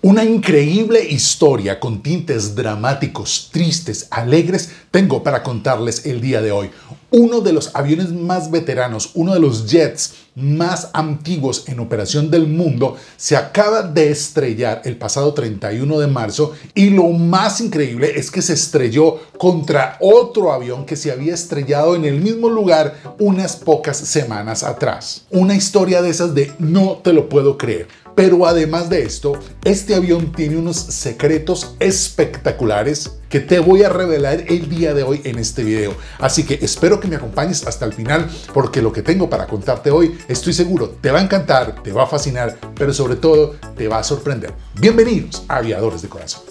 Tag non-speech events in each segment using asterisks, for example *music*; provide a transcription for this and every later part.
Una increíble historia con tintes dramáticos, tristes, alegres, tengo para contarles el día de hoy. Uno de los aviones más veteranos, uno de los jets más antiguos en operación del mundo, se acaba de estrellar el pasado 31 de marzo y lo más increíble es que se estrelló contra otro avión que se había estrellado en el mismo lugar unas pocas semanas atrás. Una historia de esas de no te lo puedo creer pero además de esto, este avión tiene unos secretos espectaculares que te voy a revelar el día de hoy en este video. Así que espero que me acompañes hasta el final porque lo que tengo para contarte hoy, estoy seguro, te va a encantar, te va a fascinar, pero sobre todo te va a sorprender. Bienvenidos, aviadores de corazón.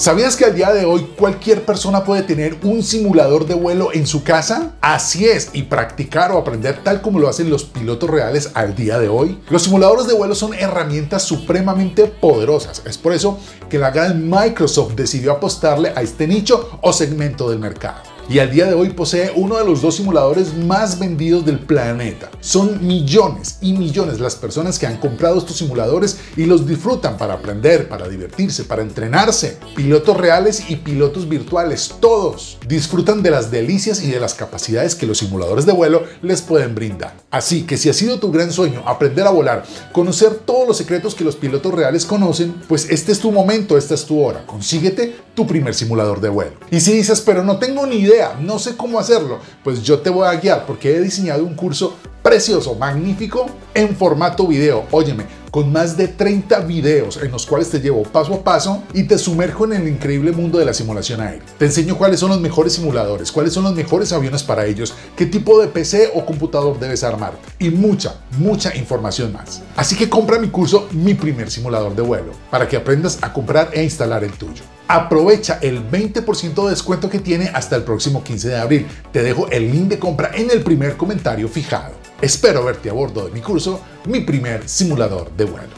¿Sabías que al día de hoy cualquier persona puede tener un simulador de vuelo en su casa? Así es, y practicar o aprender tal como lo hacen los pilotos reales al día de hoy. Los simuladores de vuelo son herramientas supremamente poderosas. Es por eso que la gran Microsoft decidió apostarle a este nicho o segmento del mercado y al día de hoy posee uno de los dos simuladores más vendidos del planeta. Son millones y millones las personas que han comprado estos simuladores y los disfrutan para aprender, para divertirse, para entrenarse. Pilotos reales y pilotos virtuales, todos disfrutan de las delicias y de las capacidades que los simuladores de vuelo les pueden brindar. Así que si ha sido tu gran sueño aprender a volar, conocer todos los secretos que los pilotos reales conocen, pues este es tu momento, esta es tu hora. Consíguete tu primer simulador de vuelo. Y si dices, pero no tengo ni idea, no sé cómo hacerlo, pues yo te voy a guiar porque he diseñado un curso precioso, magnífico, en formato video. Óyeme, con más de 30 videos en los cuales te llevo paso a paso y te sumerjo en el increíble mundo de la simulación aérea. Te enseño cuáles son los mejores simuladores, cuáles son los mejores aviones para ellos, qué tipo de PC o computador debes armar y mucha, mucha información más. Así que compra mi curso Mi primer simulador de vuelo para que aprendas a comprar e instalar el tuyo. Aprovecha el 20% de descuento que tiene hasta el próximo 15 de abril. Te dejo el link de compra en el primer comentario fijado. Espero verte a bordo de mi curso, mi primer simulador de vuelo.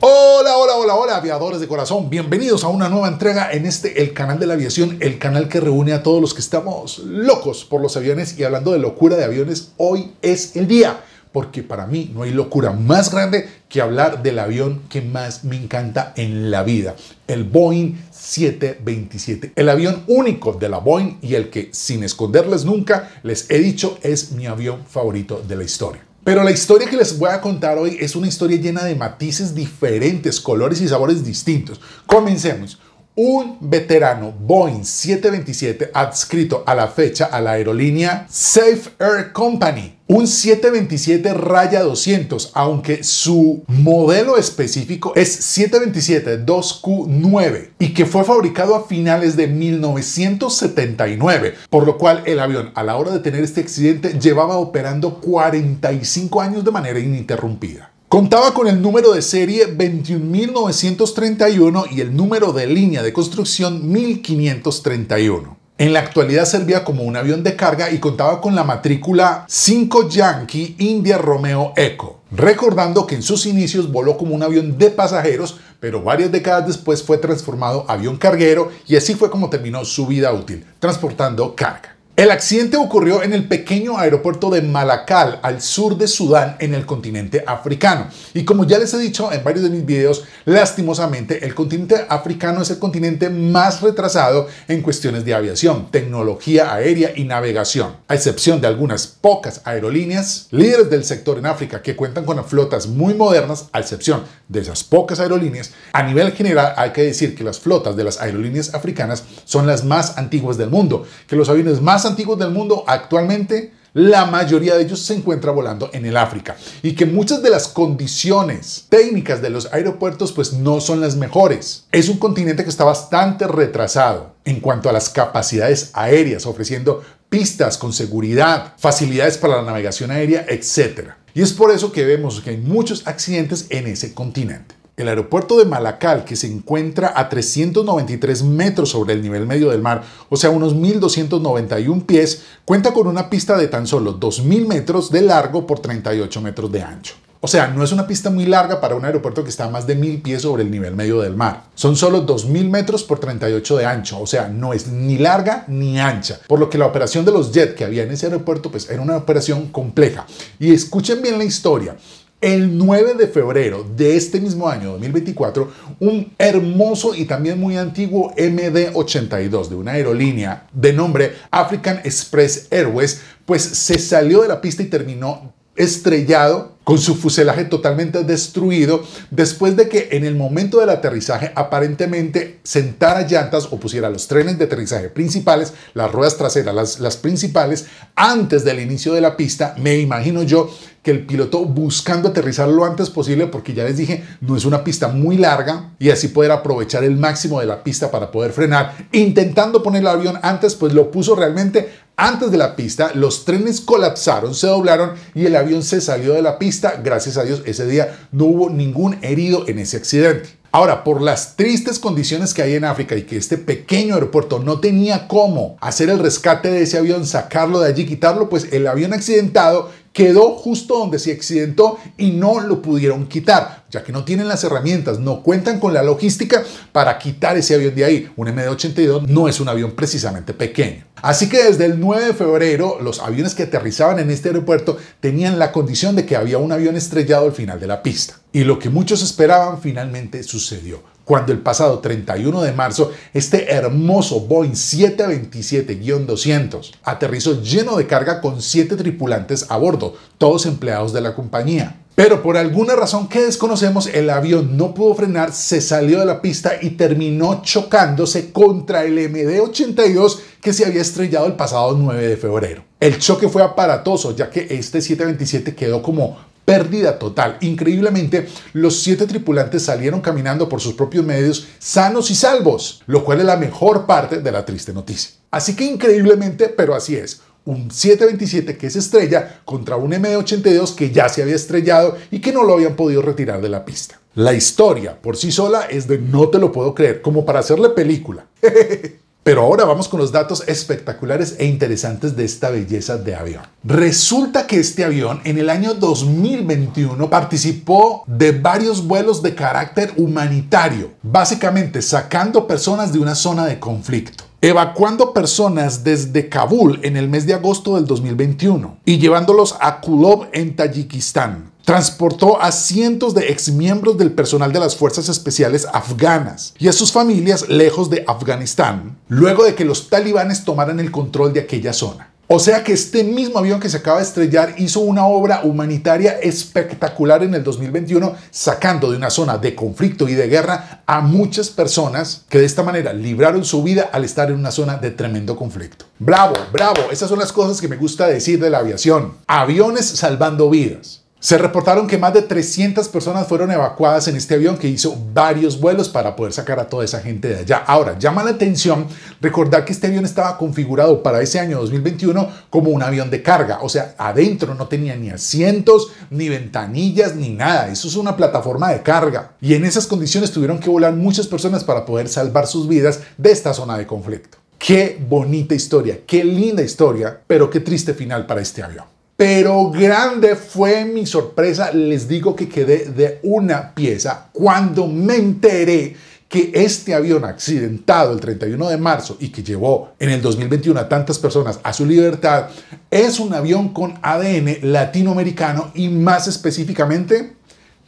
Hola, hola, hola, hola, aviadores de corazón. Bienvenidos a una nueva entrega en este, el canal de la aviación, el canal que reúne a todos los que estamos locos por los aviones y hablando de locura de aviones, hoy es el día porque para mí no hay locura más grande que hablar del avión que más me encanta en la vida, el Boeing 727, el avión único de la Boeing y el que, sin esconderles nunca, les he dicho es mi avión favorito de la historia. Pero la historia que les voy a contar hoy es una historia llena de matices diferentes, colores y sabores distintos. Comencemos. Un veterano Boeing 727 adscrito a la fecha a la aerolínea Safe Air Company un 727 raya 200, aunque su modelo específico es 727-2Q9 y que fue fabricado a finales de 1979, por lo cual el avión a la hora de tener este accidente llevaba operando 45 años de manera ininterrumpida. Contaba con el número de serie 21.931 y el número de línea de construcción 1531. En la actualidad servía como un avión de carga y contaba con la matrícula 5 Yankee India Romeo Eco. Recordando que en sus inicios voló como un avión de pasajeros, pero varias décadas después fue transformado avión carguero y así fue como terminó su vida útil, transportando carga. El accidente ocurrió en el pequeño aeropuerto de Malakal, al sur de Sudán, en el continente africano. Y como ya les he dicho en varios de mis videos, lastimosamente el continente africano es el continente más retrasado en cuestiones de aviación, tecnología aérea y navegación. A excepción de algunas pocas aerolíneas, líderes del sector en África que cuentan con flotas muy modernas, a excepción de esas pocas aerolíneas, a nivel general hay que decir que las flotas de las aerolíneas africanas son las más antiguas del mundo, que los aviones más antiguos del mundo actualmente, la mayoría de ellos se encuentra volando en el África y que muchas de las condiciones técnicas de los aeropuertos pues no son las mejores. Es un continente que está bastante retrasado en cuanto a las capacidades aéreas, ofreciendo pistas con seguridad, facilidades para la navegación aérea, etcétera. Y es por eso que vemos que hay muchos accidentes en ese continente. El aeropuerto de Malacal, que se encuentra a 393 metros sobre el nivel medio del mar, o sea unos 1.291 pies, cuenta con una pista de tan solo 2.000 metros de largo por 38 metros de ancho. O sea, no es una pista muy larga para un aeropuerto que está a más de 1.000 pies sobre el nivel medio del mar. Son solo 2.000 metros por 38 de ancho, o sea, no es ni larga ni ancha. Por lo que la operación de los jets que había en ese aeropuerto, pues era una operación compleja. Y escuchen bien la historia el 9 de febrero de este mismo año 2024 un hermoso y también muy antiguo MD-82 de una aerolínea de nombre African Express Airways, pues se salió de la pista y terminó estrellado con su fuselaje totalmente destruido, después de que en el momento del aterrizaje aparentemente sentara llantas o pusiera los trenes de aterrizaje principales, las ruedas traseras, las, principales, antes del inicio de la pista, me imagino yo que el piloto buscando aterrizar lo antes posible, porque ya les dije, no es una pista muy larga, y así poder aprovechar el máximo de la pista para poder frenar, intentando poner el avión antes, pues lo puso realmente antes de la pista, los trenes colapsaron, se doblaron y el avión se salió de la pista. Gracias a Dios, ese día no hubo ningún herido en ese accidente. Ahora, por las tristes condiciones que hay en África y que este pequeño aeropuerto no tenía cómo hacer el rescate de ese avión, sacarlo de allí, quitarlo, pues el avión accidentado quedó justo donde se accidentó y no lo pudieron quitar ya que no tienen las herramientas, no cuentan con la logística para quitar ese avión de ahí. Un MD-82 no es un avión precisamente pequeño. Así que desde el 9 de febrero, los aviones que aterrizaban en este aeropuerto tenían la condición de que había un avión estrellado al final de la pista. Y lo que muchos esperaban finalmente sucedió cuando el pasado 31 de marzo este hermoso Boeing 727-200 aterrizó lleno de carga con 7 tripulantes a bordo, todos empleados de la compañía. Pero por alguna razón que desconocemos, el avión no pudo frenar, se salió de la pista y terminó chocándose contra el MD-82 que se había estrellado el pasado 9 de febrero. El choque fue aparatoso, ya que este 727 quedó como pérdida total. Increíblemente, los siete tripulantes salieron caminando por sus propios medios sanos y salvos, lo cual es la mejor parte de la triste noticia. Así que increíblemente, pero así es, un 727 que se estrella contra un m 82 que ya se había estrellado y que no lo habían podido retirar de la pista. La historia por sí sola es de no te lo puedo creer, como para hacerle película. *laughs* Pero ahora vamos con los datos espectaculares e interesantes de esta belleza de avión. Resulta que este avión en el año 2021 participó de varios vuelos de carácter humanitario, básicamente sacando personas de una zona de conflicto evacuando personas desde Kabul en el mes de agosto del 2021 y llevándolos a Kulob en Tayikistán, transportó a cientos de exmiembros del personal de las fuerzas especiales afganas y a sus familias lejos de Afganistán, luego de que los talibanes tomaran el control de aquella zona. O sea que este mismo avión que se acaba de estrellar hizo una obra humanitaria espectacular en el 2021, sacando de una zona de conflicto y de guerra a muchas personas que de esta manera libraron su vida al estar en una zona de tremendo conflicto. Bravo, bravo, esas son las cosas que me gusta decir de la aviación. Aviones salvando vidas. Se reportaron que más de 300 personas fueron evacuadas en este avión que hizo varios vuelos para poder sacar a toda esa gente de allá. Ahora, llama la atención recordar que este avión estaba configurado para ese año 2021 como un avión de carga, o sea, adentro no tenía ni asientos, ni ventanillas, ni nada. Eso es una plataforma de carga. Y en esas condiciones tuvieron que volar muchas personas para poder salvar sus vidas de esta zona de conflicto. Qué bonita historia, qué linda historia, pero qué triste final para este avión. Pero grande fue mi sorpresa, les digo que quedé de una pieza cuando me enteré que este avión accidentado el 31 de marzo y que llevó en el 2021 a tantas personas a su libertad, es un avión con ADN latinoamericano y más específicamente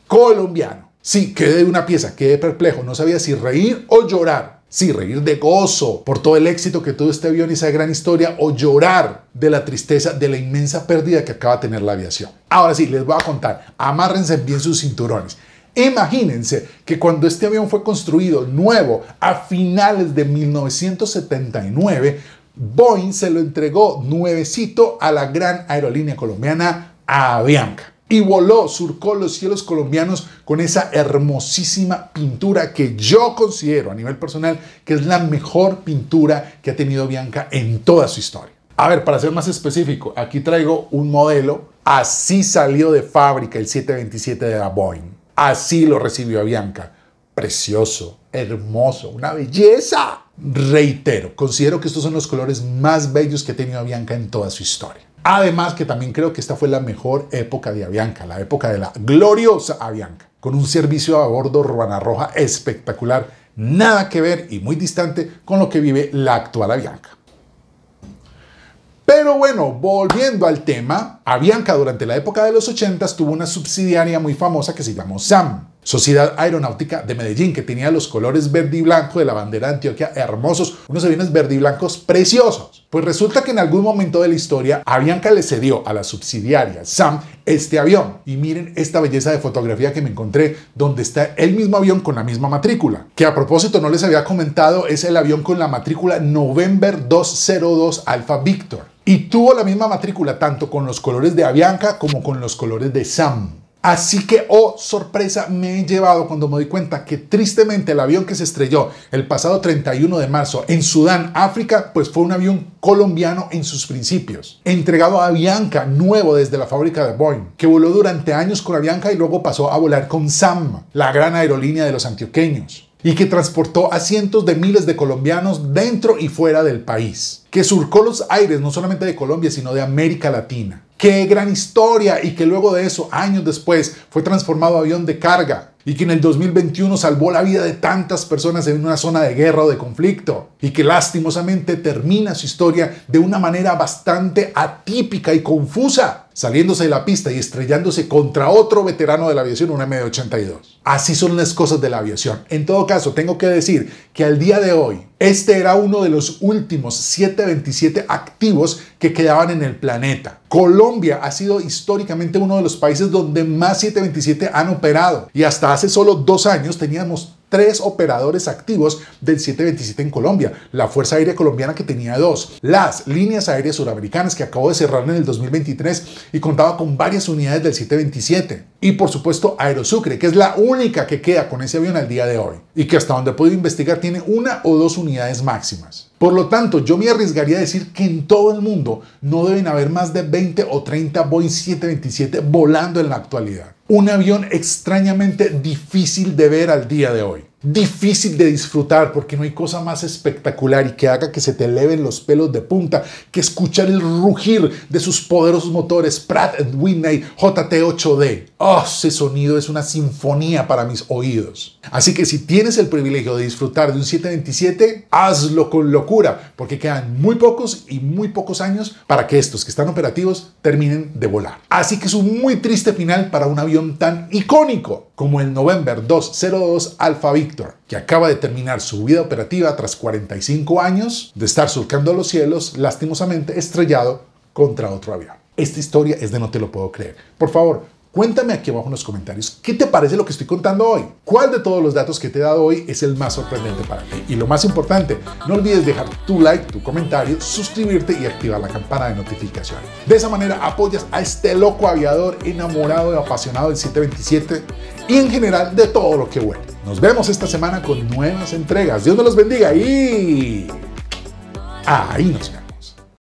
colombiano. Sí, quedé de una pieza, quedé perplejo, no sabía si reír o llorar. Sí, reír de gozo por todo el éxito que tuvo este avión y esa gran historia, o llorar de la tristeza de la inmensa pérdida que acaba de tener la aviación. Ahora sí, les voy a contar, amárrense bien sus cinturones. Imagínense que cuando este avión fue construido nuevo a finales de 1979, Boeing se lo entregó nuevecito a la gran aerolínea colombiana Avianca y voló, surcó los cielos colombianos con esa hermosísima pintura que yo considero a nivel personal que es la mejor pintura que ha tenido Bianca en toda su historia. A ver, para ser más específico, aquí traigo un modelo, así salió de fábrica el 727 de la Boeing, así lo recibió a Bianca, precioso, hermoso, una belleza. Reitero, considero que estos son los colores más bellos que ha tenido Bianca en toda su historia. Además que también creo que esta fue la mejor época de Avianca, la época de la gloriosa Avianca, con un servicio a bordo Ruana Roja espectacular, nada que ver y muy distante con lo que vive la actual Avianca. Pero bueno, volviendo al tema, Avianca durante la época de los 80 tuvo una subsidiaria muy famosa que se llamó SAM, Sociedad Aeronáutica de Medellín, que tenía los colores verde y blanco de la bandera de Antioquia hermosos, unos aviones verde y blancos preciosos. Pues resulta que en algún momento de la historia, Avianca le cedió a la subsidiaria SAM este avión. Y miren esta belleza de fotografía que me encontré, donde está el mismo avión con la misma matrícula, que a propósito no les había comentado, es el avión con la matrícula November 202 Alpha Victor. Y tuvo la misma matrícula tanto con los colores de Avianca como con los colores de SAM. Así que, oh sorpresa, me he llevado cuando me di cuenta que tristemente el avión que se estrelló el pasado 31 de marzo en Sudán, África, pues fue un avión colombiano en sus principios, entregado a Avianca, nuevo desde la fábrica de Boeing, que voló durante años con Avianca y luego pasó a volar con SAM, la gran aerolínea de los antioqueños y que transportó a cientos de miles de colombianos dentro y fuera del país, que surcó los aires no solamente de Colombia, sino de América Latina. Qué gran historia y que luego de eso, años después, fue transformado a avión de carga y que en el 2021 salvó la vida de tantas personas en una zona de guerra o de conflicto y que lastimosamente termina su historia de una manera bastante atípica y confusa, saliéndose de la pista y estrellándose contra otro veterano de la aviación, un M82. Así son las cosas de la aviación. En todo caso, tengo que decir que al día de hoy, este era uno de los últimos 727 activos que quedaban en el planeta. Colombia ha sido históricamente uno de los países donde más 727 han operado y hasta hace solo dos años teníamos tres operadores activos del 727 en Colombia, la Fuerza Aérea Colombiana que tenía dos, las líneas aéreas suramericanas que acabó de cerrar en el 2023 y contaba con varias unidades del 727, y por supuesto Aerosucre, que es la única que queda con ese avión al día de hoy y que hasta donde he podido investigar tiene una o dos unidades máximas. Por lo tanto, yo me arriesgaría a decir que en todo el mundo no deben haber más de 20 o 30 Boeing 727 volando en la actualidad. Un avión extrañamente difícil de ver al día de hoy difícil de disfrutar porque no hay cosa más espectacular y que haga que se te eleven los pelos de punta que escuchar el rugir de sus poderosos motores Pratt Whitney JT8D. Oh, ese sonido es una sinfonía para mis oídos. Así que si tienes el privilegio de disfrutar de un 727, hazlo con locura porque quedan muy pocos y muy pocos años para que estos que están operativos terminen de volar. Así que es un muy triste final para un avión tan icónico como el November 202 Alpha que acaba de terminar su vida operativa tras 45 años de estar surcando los cielos, lastimosamente estrellado contra otro avión. Esta historia es de no te lo puedo creer. Por favor, Cuéntame aquí abajo en los comentarios qué te parece lo que estoy contando hoy. ¿Cuál de todos los datos que te he dado hoy es el más sorprendente para ti? Y lo más importante, no olvides dejar tu like, tu comentario, suscribirte y activar la campana de notificaciones. De esa manera apoyas a este loco aviador enamorado y apasionado del 727 y en general de todo lo que huele. Nos vemos esta semana con nuevas entregas. Dios nos los bendiga y ahí nos vemos.